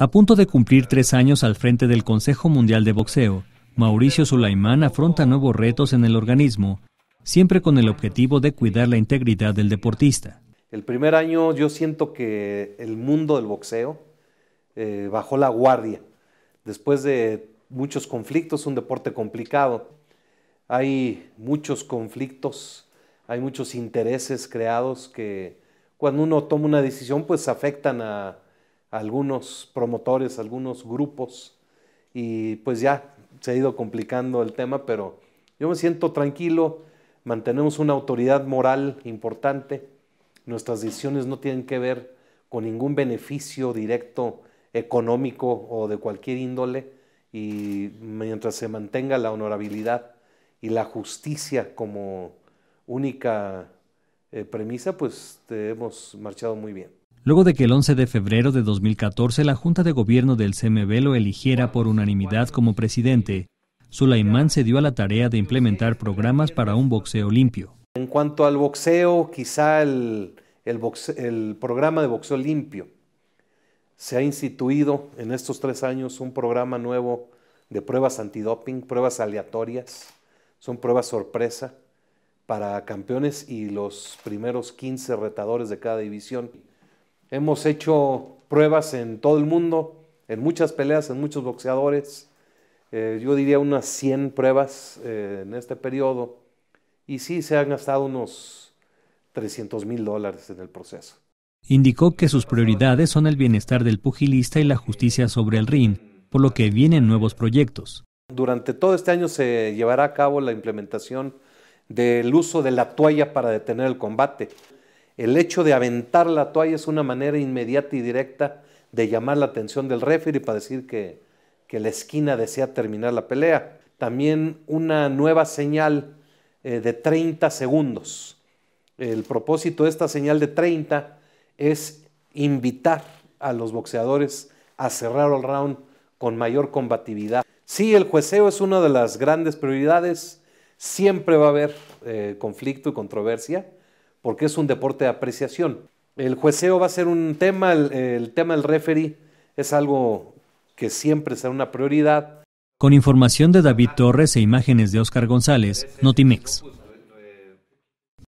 A punto de cumplir tres años al frente del Consejo Mundial de Boxeo, Mauricio Sulaimán afronta nuevos retos en el organismo, siempre con el objetivo de cuidar la integridad del deportista. El primer año yo siento que el mundo del boxeo eh, bajó la guardia. Después de muchos conflictos, un deporte complicado, hay muchos conflictos, hay muchos intereses creados que cuando uno toma una decisión pues afectan a, algunos promotores, algunos grupos, y pues ya se ha ido complicando el tema, pero yo me siento tranquilo, mantenemos una autoridad moral importante, nuestras decisiones no tienen que ver con ningún beneficio directo económico o de cualquier índole, y mientras se mantenga la honorabilidad y la justicia como única eh, premisa, pues hemos marchado muy bien luego de que el 11 de febrero de 2014 la Junta de Gobierno del CMB lo eligiera por unanimidad como presidente, Sulaimán se dio a la tarea de implementar programas para un boxeo limpio. En cuanto al boxeo, quizá el, el programa de boxeo limpio. Se ha instituido en estos tres años un programa nuevo de pruebas antidoping, pruebas aleatorias, son pruebas sorpresa para campeones y los primeros 15 retadores de cada división. Hemos hecho pruebas en todo el mundo, en muchas peleas, en muchos boxeadores. Eh, yo diría unas 100 pruebas eh, en este periodo. Y sí, se han gastado unos 300 mil dólares en el proceso. Indicó que sus prioridades son el bienestar del pugilista y la justicia sobre el ring, por lo que vienen nuevos proyectos. Durante todo este año se llevará a cabo la implementación del uso de la toalla para detener el combate. El hecho de aventar la toalla es una manera inmediata y directa de llamar la atención del referee para decir que, la esquina desea terminar la pelea. También una nueva señal eh, de 30 segundos. El propósito de esta señal de 30 es invitar a los boxeadores a cerrar el round con mayor combatividad. Sí, el jueceo es una de las grandes prioridades. Siempre va a haber eh, conflicto y controversia porque es un deporte de apreciación. El jueceo va a ser un tema, el, tema del referee es algo que siempre será una prioridad. Con información de David Torres e imágenes de Oscar González, Notimex.